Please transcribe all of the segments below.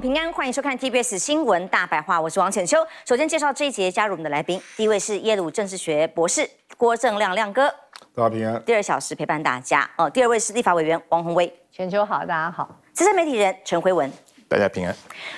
平安，欢迎收看 TBS 新闻大白话，我是王浅秋。首先介绍这一节加入我们的来宾，第一位是耶鲁政治学博士郭正亮亮哥，大家平安。第二小时陪伴大家哦。第二位是立法委员王宏威，浅秋好，大家好。资深媒体人陈辉文。大家平安。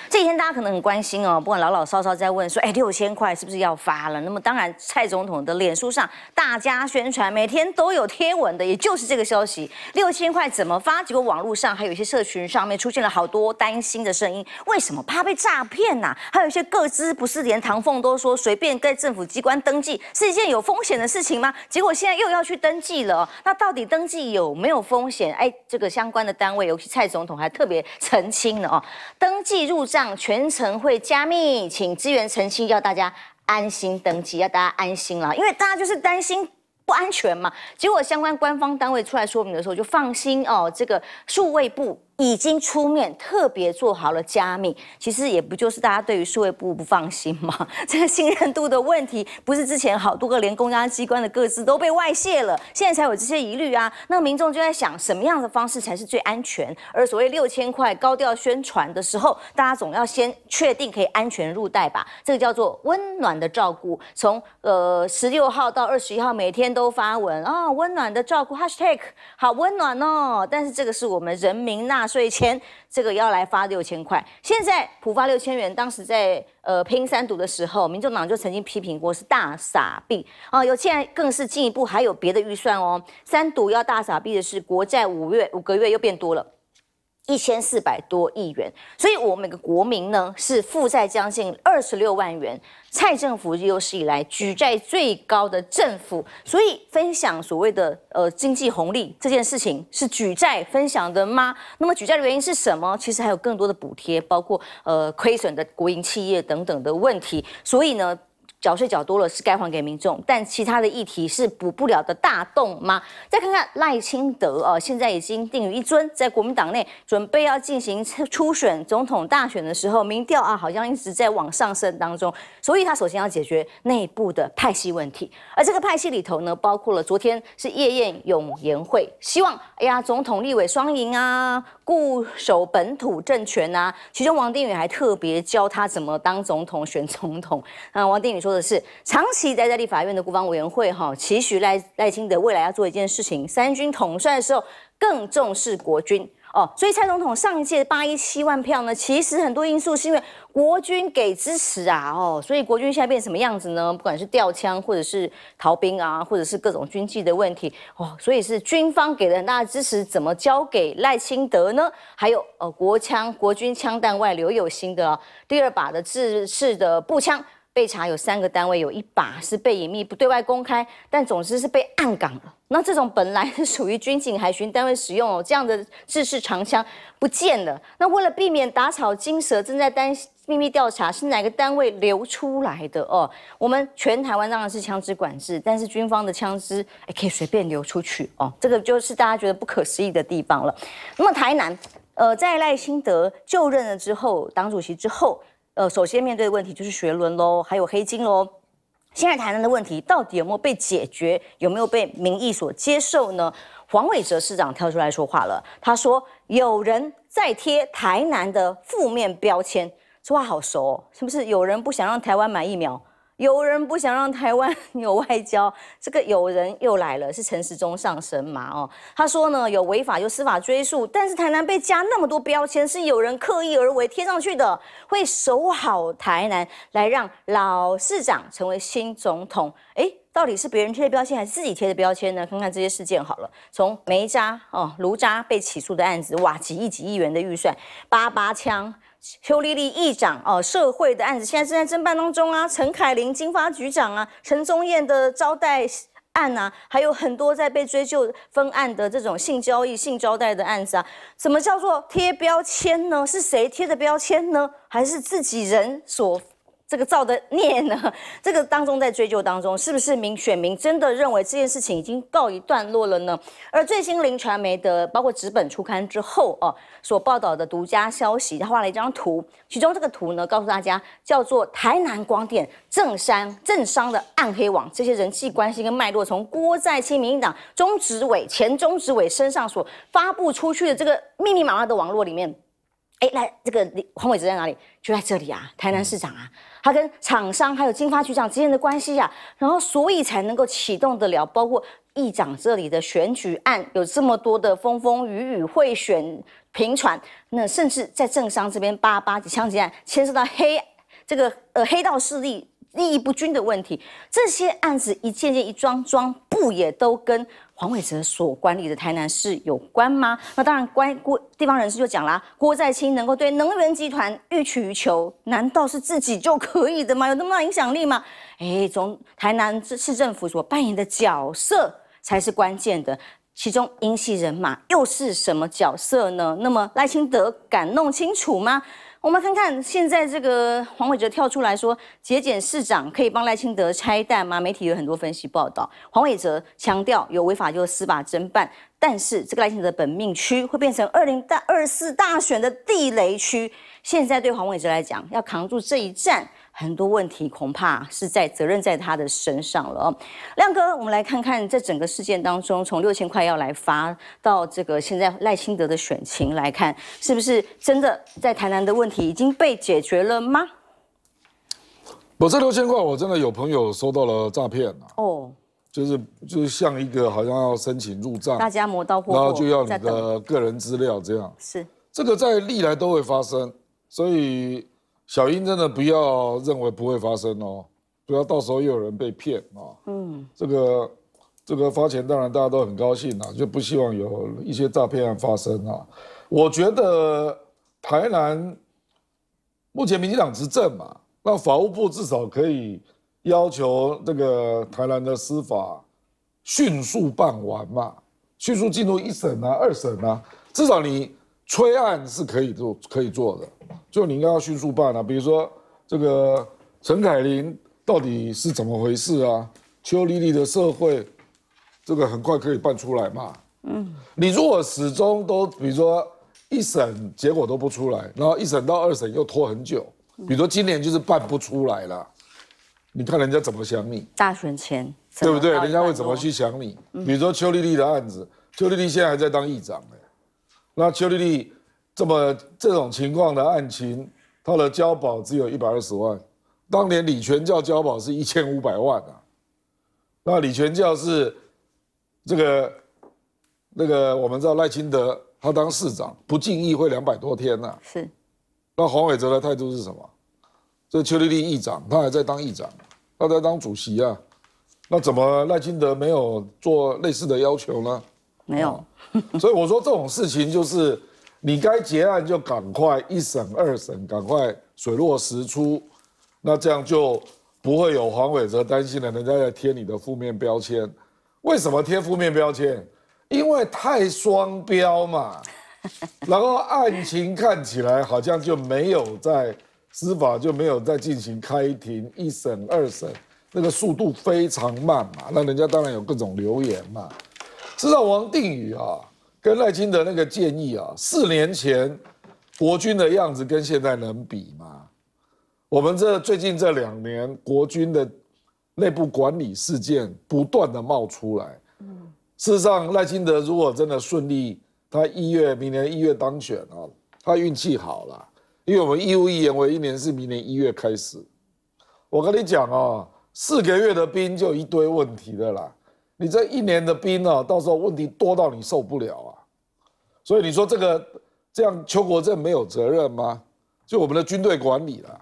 这几天大家可能很关心哦，不管老老少少在问说，哎，六千块是不是要发了？那么当然，蔡总统的脸书上大家宣传，每天都有贴文的，也就是这个消息。六千块怎么发？结果网络上还有一些社群上面出现了好多担心的声音，为什么怕被诈骗呐？还有一些各支不是连唐凤都说，随便在政府机关登记是一件有风险的事情吗？结果现在又要去登记了那到底登记有没有风险？哎，这个相关的单位，尤其蔡总统还特别澄清了哦。登记入账全程会加密，请支援澄清，要大家安心登记，要大家安心了，因为大家就是担心不安全嘛。结果相关官方单位出来说明的时候，就放心哦，这个数位部。已经出面特别做好了加密，其实也不就是大家对于数位部不放心吗？这个信任度的问题，不是之前好多个连公家机关的各自都被外泄了，现在才有这些疑虑啊。那民众就在想什么样的方式才是最安全？而所谓六千块高调宣传的时候，大家总要先确定可以安全入袋吧？这个叫做温暖的照顾，从呃十六号到二十一号每天都发文啊，温暖的照顾 hashtag 好温暖哦。但是这个是我们人民呐。税签，这个要来发六千块，现在普发六千元。当时在呃拼三赌的时候，民众党就曾经批评过是大傻逼啊。有现在更是进一步，还有别的预算哦。三赌要大傻逼的是国债，五月五个月又变多了。一千四百多亿元，所以，我们每个国民呢是负债将近二十六万元。蔡政府有史以来举债最高的政府，所以分享所谓的呃经济红利这件事情是举债分享的吗？那么举债的原因是什么？其实还有更多的补贴，包括呃亏损的国营企业等等的问题。所以呢？缴税缴多了是该还给民众，但其他的议题是补不了的大洞吗？再看看赖清德啊，现在已经定于一尊，在国民党内准备要进行初选总统大选的时候，民调啊好像一直在往上升当中，所以他首先要解决内部的派系问题。而这个派系里头呢，包括了昨天是夜宴永延会，希望哎呀总统立委双赢啊，固守本土政权啊。其中王定宇还特别教他怎么当总统、选总统。那王定宇说。的是长期待在立法院的国防委员会哈，期许赖赖清德未来要做一件事情，三军统帅的时候更重视国军哦，所以蔡总统上一届八一七万票呢，其实很多因素是因为国军给支持啊哦，所以国军现在变什么样子呢？不管是吊枪或者是逃兵啊，或者是各种军纪的问题哦，所以是军方给了很大的支持，怎么交给赖清德呢？还有呃国枪国军枪弹外留有心的第二把的制式的步枪。被查有三个单位，有一把是被隐秘不对外公开，但总之是被暗岗了。那这种本来 是属于军警海巡单位使用哦，这样的制式长枪不见了。那为了避免打草惊蛇，正在担秘密调查是哪个单位流出来的哦。我们全台湾当然是枪支管制，但是军方的枪支也可以随便流出去哦，这个就是大家觉得不可思议的地方了。那么台南，呃，在赖清德就任了之后，党主席之后。呃，首先面对的问题就是学轮喽，还有黑金喽。现在台南的问题到底有没有被解决，有没有被民意所接受呢？黄伟哲市长跳出来说话了，他说：“有人在贴台南的负面标签。”这话好熟哦，是不是？有人不想让台湾买疫苗？有人不想让台湾 有外交，这个有人又来了，是陈时中上神马哦？他说呢，有违法就司法追诉，但是台南被加那么多标签，是有人刻意而为贴上去的。会守好台南，来让老市长成为新总统。哎，到底是别人贴的标签，还是自己贴的标签呢？看看这些事件好了，从煤渣哦、炉渣被起诉的案子，哇，几亿几亿元的预算，八八枪。邱丽丽议长哦，社会的案子现在正在侦办当中啊，陈凯琳金发局长啊，陈宗燕的招待案啊，还有很多在被追究分案的这种性交易、性招待的案子啊，什么叫做贴标签呢？是谁贴的标签呢？还是自己人所？这个造的孽呢？这个当中在追究当中，是不是民选民真的认为这件事情已经告一段落了呢？而最新林传媒的包括纸本出刊之后哦，所报道的独家消息，他画了一张图，其中这个图呢，告诉大家叫做台南光电政山政商的暗黑网，这些人际关系跟脉络，从郭在清、民进党中执委、前中执委身上所发布出去的这个密密麻麻的网络里面。哎，来，这个黄伟哲在哪里？就在这里啊，台南市长啊，他跟厂商还有金发局长之间的关系啊，然后所以才能够启动得了，包括议长这里的选举案，有这么多的风风雨雨，贿选频传，那甚至在政商这边八八级枪击案，牵涉到黑这个呃黑道势力利益不均的问题，这些案子一件件一桩桩，不也都跟？黄伟哲所管理的台南市有关吗？那当然，关郭地方人士就讲啦，郭在清能够对能源集团欲取欲求，难道是自己就可以的吗？有那么大影响力吗？哎，从台南市市政府所扮演的角色才是关键的，其中英系人马又是什么角色呢？那么赖清德敢弄清楚吗？我们看看现在这个黄伟哲跳出来说，节俭市长可以帮赖清德拆弹吗？媒体有很多分析报道，黄伟哲强调有违法就司法侦办，但是这个赖清德本命区会变成二零大二四大选的地雷区，现在对黄伟哲来讲要扛住这一战。很多问题恐怕是在责任在他的身上了，亮哥，我们来看看在整个事件当中，从六千块要来发到这个现在赖清德的选情来看，是不是真的在台南的问题已经被解决了吗？我这六千块，我真的有朋友收到了诈骗哦，就是就是像一个好像要申请入账，大家磨刀霍霍，然后就要你的个人资料这样，是这个在历来都会发生，所以。小英真的不要认为不会发生哦，不要到时候又有人被骗啊。嗯，这个这个发钱当然大家都很高兴啊，就不希望有一些诈骗案发生啊。我觉得台南目前民进党执政嘛，那法务部至少可以要求这个台南的司法迅速办完嘛，迅速进入一审啊、二审啊，至少你催案是可以做、可以做的。就你应该要迅速办了，比如说这个陈凯琳到底是怎么回事啊？邱丽丽的社会，这个很快可以办出来嘛？嗯，你如果始终都，比如说一审结果都不出来，然后一审到二审又拖很久，比如说今年就是办不出来了，你看人家怎么想你？大选前，对不对？人家会怎么去想你？比如说邱丽丽的案子，邱丽丽现在还在当议长哎，那邱丽丽。这么这种情况的案情，他的交保只有一百二十万，当年李全教交保是一千五百万啊。那李全教是这个那个，我们知道赖清德他当市长不进议会两百多天啊。是。那黄伟哲的态度是什么？这邱丽丽议长，他还在当议长，他在当主席啊。那怎么赖清德没有做类似的要求呢？没有。所以我说这种事情就是。你该结案就赶快一审二审，赶快水落石出，那这样就不会有黄伟哲担心了。人家要贴你的负面标签，为什么贴负面标签？因为太双标嘛。然后案情看起来好像就没有在司法就没有在进行开庭一审二审，那个速度非常慢嘛，那人家当然有各种留言嘛。知道王定宇啊？跟赖清德那个建议啊，四年前国军的样子跟现在能比吗？我们这最近这两年国军的内部管理事件不断的冒出来。嗯，事实上，赖清德如果真的顺利，他一月明年一月当选啊，他运气好了，因为我们义务一言为一年是明年一月开始。我跟你讲哦，四个月的兵就一堆问题的啦，你这一年的兵呢，到时候问题多到你受不了。所以你说这个这样邱国正没有责任吗？就我们的军队管理了，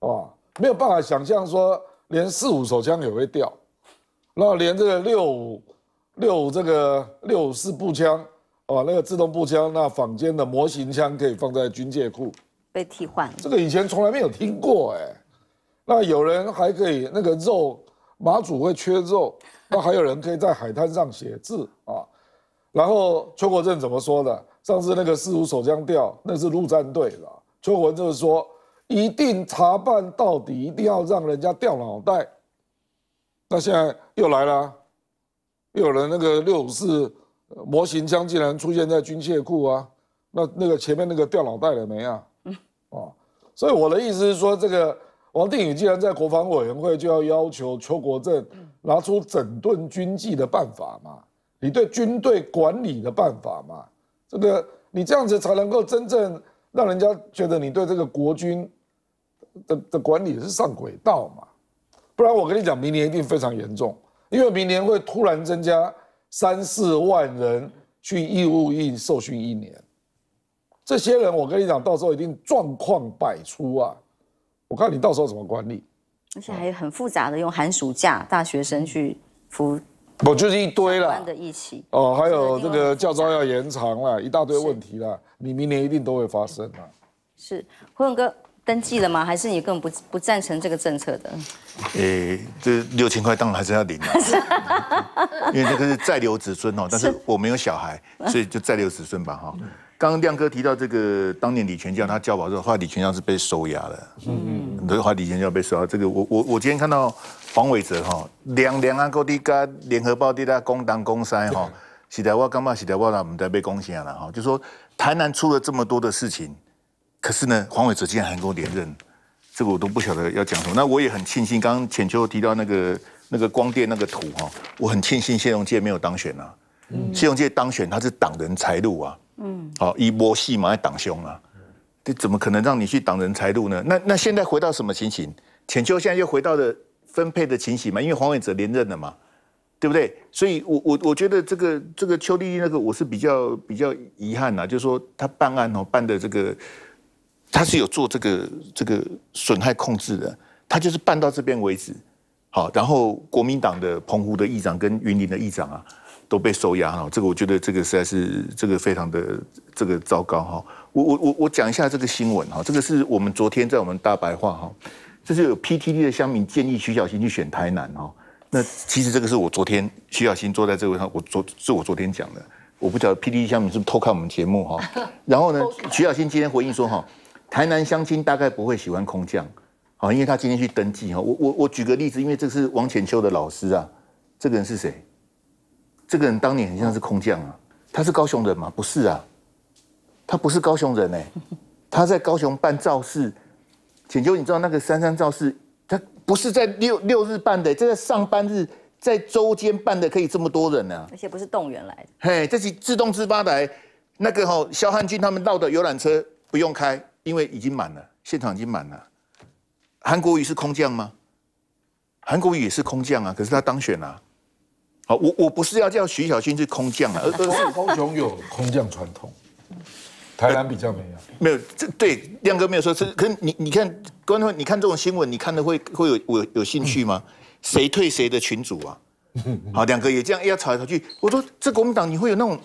哦，没有办法想象说连四五手枪也会掉，那连这个六五六五这个六五四步枪，哦，那个自动步枪，那坊间的模型枪可以放在军械库，被替换。这个以前从来没有听过哎，那有人还可以那个肉马祖会缺肉，那还有人可以在海滩上写字啊。然后邱国正怎么说的？上次那个四五手枪掉，那是陆战队了。邱国正就是说，一定查办到底，一定要让人家掉脑袋。那现在又来了，又有人那个六五四模型枪竟然出现在军械库啊！那那个前面那个掉脑袋了没啊？哦，所以我的意思是说，这个王定宇既然在国防委员会，就要要求邱国正拿出整顿军纪的办法嘛。你对军队管理的办法嘛，这个你这样子才能够真正让人家觉得你对这个国军的的管理是上轨道嘛？不然我跟你讲，明年一定非常严重，因为明年会突然增加三四万人去义务役受训一年，这些人我跟你讲，到时候一定状况百出啊！我看你到时候怎么管理，而且还很复杂的用寒暑假大学生去服。我就是一堆了哦，还有这个教招要延长了，一大堆问题了，你明年一定都会发生啊。是胡勇哥登记了吗？还是你根本不不赞成这个政策的？诶，这六千块当然还是要领，因为这个是再留子孙哦。但是我没有小孩，所以就再留子孙吧哈。刚刚亮哥提到这个，当年李全教他教保的后，候，来李全教是被收押了，嗯嗯，所以话李全教被收押。这个我我我今天看到。黄伟哲哈两两岸各地加联合报的他公党公山哈，实在我感觉实在我了，唔得被攻死了哈。就说台南出了这么多的事情，可是呢，黄伟哲竟然还跟我连任，这个我都不晓得要讲什么。那我也很庆幸，刚刚浅秋提到那个那个光电那个图哈，我很庆幸谢容界没有当选啊。谢容界当选他是挡人财路啊，嗯，好一波戏嘛，爱党兄啊，这怎么可能让你去挡人财路呢？那那现在回到什么情形？浅秋现在又回到了。分配的情形嘛，因为黄伟哲连任了嘛，对不对？所以，我我我觉得这个这个邱丽丽那个，我是比较比较遗憾呐，就是说他办案哦，办的这个他是有做这个这个损害控制的，他就是办到这边为止。好，然后国民党的澎湖的议长跟云林的议长啊，都被收押了。这个我觉得这个实在是这个非常的这个糟糕哈。我我我我讲一下这个新闻哈，这个是我们昨天在我们大白话哈。这是有 PTT 的乡民建议徐小新去选台南哈，那其实这个是我昨天徐小新坐在这位上，我昨是我昨天讲的，我不晓得 PTT 乡民是不是偷看我们节目哈，然后呢，徐小新今天回应说哈，台南乡亲大概不会喜欢空降，好，因为他今天去登记哈，我我我举个例子，因为这是王浅秋的老师啊，这个人是谁？这个人当年很像是空降啊，他是高雄人吗？不是啊，他不是高雄人哎，他在高雄办造势。请求你知道那个三三造势，他不是在六六日办的，这个上班日，在周间办的，可以这么多人呢？而且不是动员来的，嘿，这是自动自发来。那个哈，肖汉军他们到的游览车不用开，因为已经满了，现场已经满了。韩国瑜是空降吗？韩国瑜也是空降啊，可是他当选啊。好，我我不是要叫徐小军去空降啊，而 是高雄有空降传统。台南比较没有，没有这对亮哥没有说，这可是你你看观众，你看这种新闻，你看的会会有我有兴趣吗？谁退谁的群主啊？好，两个也这样，哎呀，吵来吵去。我说这国民党你会有那种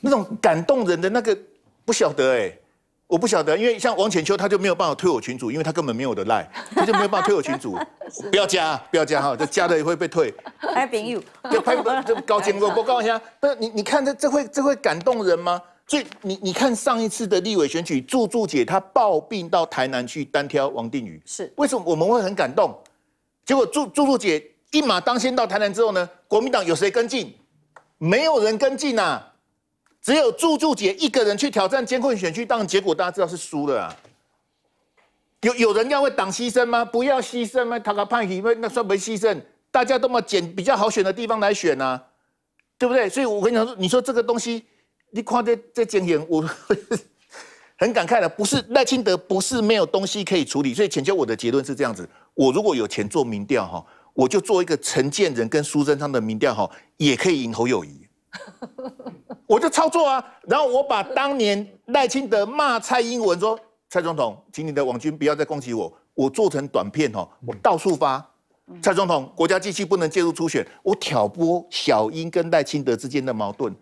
那种感动人的那个？不晓得哎，我不晓得，因为像王浅秋他就没有办法退我群主，因为他根本没有我的赖，他就没有办法退我群主。不要加，不要加哈，这加的也会被退。还有朋友，y you，要拍高精度，我告诉大家，不，你你看这这会这会感动人吗？所以你你看上一次的立委选举，祝祝姐她抱病到台南去单挑王定宇，是为什么我们会很感动？结果祝祝祝姐一马当先到台南之后呢，国民党有谁跟进？没有人跟进呐，只有祝祝姐一个人去挑战监控选区，当然结果大家知道是输了。有有人要为党牺牲吗？不要牺牲吗？他个叛逆，因为那算没牺牲，大家都嘛拣比较好选的地方来选啊，对不对？所以我跟你说，你说这个东西。你夸这这经验，我 很感慨的，不是赖清德，不是没有东西可以处理，所以请求我的结论是这样子：我如果有钱做民调哈，我就做一个陈建仁跟苏贞昌的民调哈，也可以赢侯友谊。我就操作啊，然后我把当年赖清德骂蔡英文说：“蔡总统，请你的网军不要再攻击我。”我做成短片哈，我到处发。蔡总统，国家机器不能介入初选，我挑拨小英跟赖清德之间的矛盾。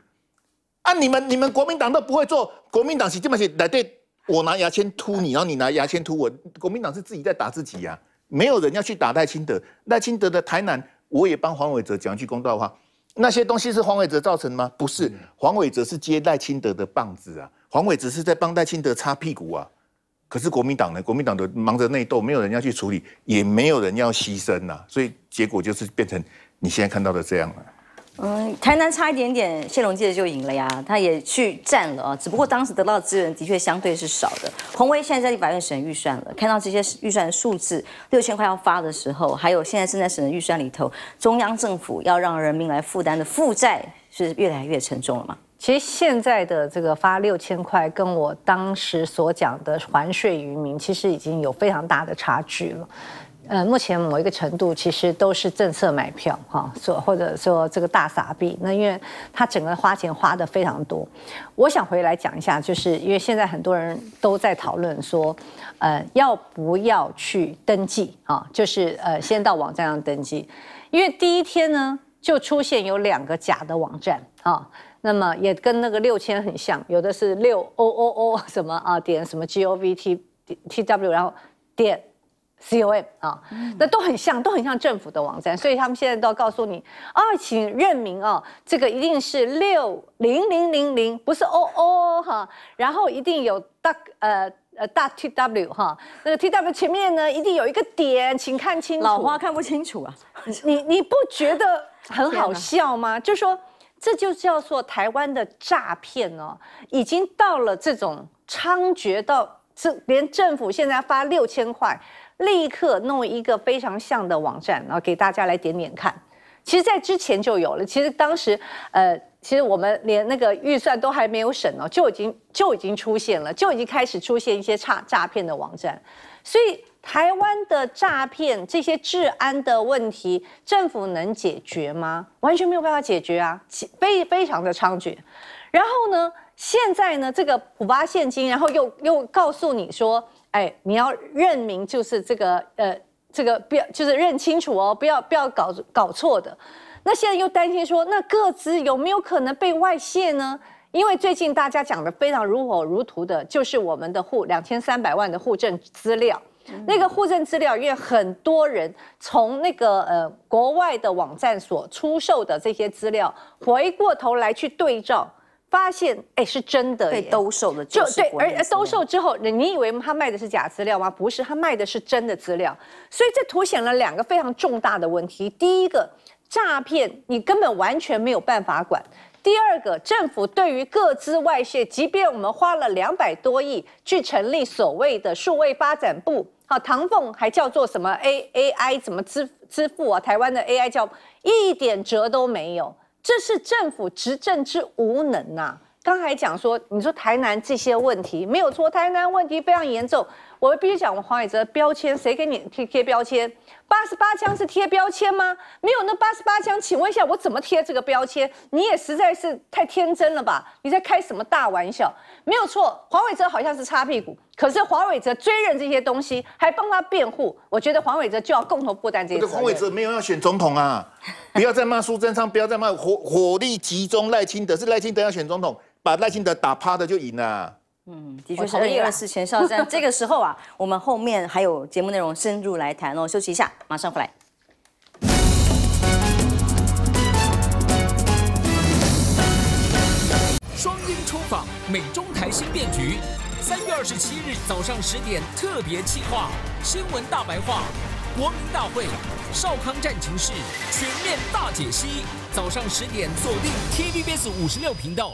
啊！你们、你们国民党都不会做，国民党是这么写来对我拿牙签突你，然后你拿牙签突我。国民党是自己在打自己呀，没有人要去打赖清德。赖清德的台南，我也帮黄伟哲讲一句公道话，那些东西是黄伟哲造成的吗？不是，黄伟哲是接赖清德的棒子啊，黄伟哲是在帮赖清德擦屁股啊。可是国民党呢？国民党的忙着内斗，没有人要去处理，也没有人要牺牲呐，所以结果就是变成你现在看到的这样了。嗯，台南差一点点，谢龙介就赢了呀。他也去占了啊，只不过当时得到的资源的确相对是少的。洪威现在在去法院省预算了，看到这些预算数字，六千块要发的时候，还有现在正在省的预算里头，中央政府要让人民来负担的负债是越来越沉重了嘛？其实现在的这个发六千块，跟我当时所讲的还税于民，其实已经有非常大的差距了。呃，目前某一个程度其实都是政策买票哈，说或者说这个大傻逼。那因为他整个花钱花的非常多。我想回来讲一下，就是因为现在很多人都在讨论说，呃，要不要去登记啊？就是呃，先到网站上登记，因为第一天呢就出现有两个假的网站啊，那么也跟那个六千很像，有的是六 o o o 什么啊，点什么 g o v t t w，然后点。com 啊，那都很像，都很像政府的网站，所以他们现在都要告诉你，啊，请认明啊，这个一定是六零零零零，不是 oo 哈，然后一定有大呃呃大 t w 哈，那个 tw 前面呢一定有一个点，请看清楚。老花看不清楚啊，你你不觉得很好笑吗？就说这就叫做台湾的诈骗哦，已经到了这种猖獗到这，连政府现在发六千块。立刻弄一个非常像的网站，然后给大家来点点看。其实，在之前就有了。其实当时，呃，其实我们连那个预算都还没有审呢，就已经就已经出现了，就已经开始出现一些诈诈骗的网站。所以，台湾的诈骗这些治安的问题，政府能解决吗？完全没有办法解决啊，非非常的猖獗。然后呢，现在呢，这个普八现金，然后又又告诉你说。哎，你要认明就是这个，呃，这个不要就是认清楚哦，不要不要搞搞错的。那现在又担心说，那各资有没有可能被外泄呢？因为最近大家讲的非常如火如荼的，就是我们的户两千三百万的户政资料，那个户政资料，因为很多人从那个呃国外的网站所出售的这些资料，回过头来去对照。发现哎，是真的被兜售了，就对，而兜售之后，你以为他卖的是假资料吗？不是，他卖的是真的资料。所以这凸显了两个非常重大的问题：第一个，诈骗你根本完全没有办法管；第二个，政府对于各资外泄，即便我们花了两百多亿去成立所谓的数位发展部，好，唐凤还叫做什么 A A I 怎么支支付啊？台湾的 A I 叫一点辙都没有。这是政府执政之无能呐！刚才讲说，你说台南这些问题没有错，台南问题非常严重。我们必须讲，黄伟哲标签谁给你贴贴标签？八十八枪是贴标签吗？没有那八十八枪，请问一下，我怎么贴这个标签？你也实在是太天真了吧？你在开什么大玩笑？没有错，黄伟哲好像是擦屁股，可是黄伟哲追认这些东西，还帮他辩护。我觉得黄伟哲就要共同负担这些。黄伟哲没有要选总统啊！不要再骂苏贞昌，不要再骂火火力集中赖清德，是赖清德要选总统，把赖清德打趴的就赢了。嗯，的确是二零二四全哨战。这个时候啊，我们后面还有节目内容深入来谈哦。休息一下，马上回来。双音出访美中台新变局，三月二十七日早上十点特别企划新闻大白话，国民大会少康战情势全面大解析，早上十点锁定 TVBS 五十六频道。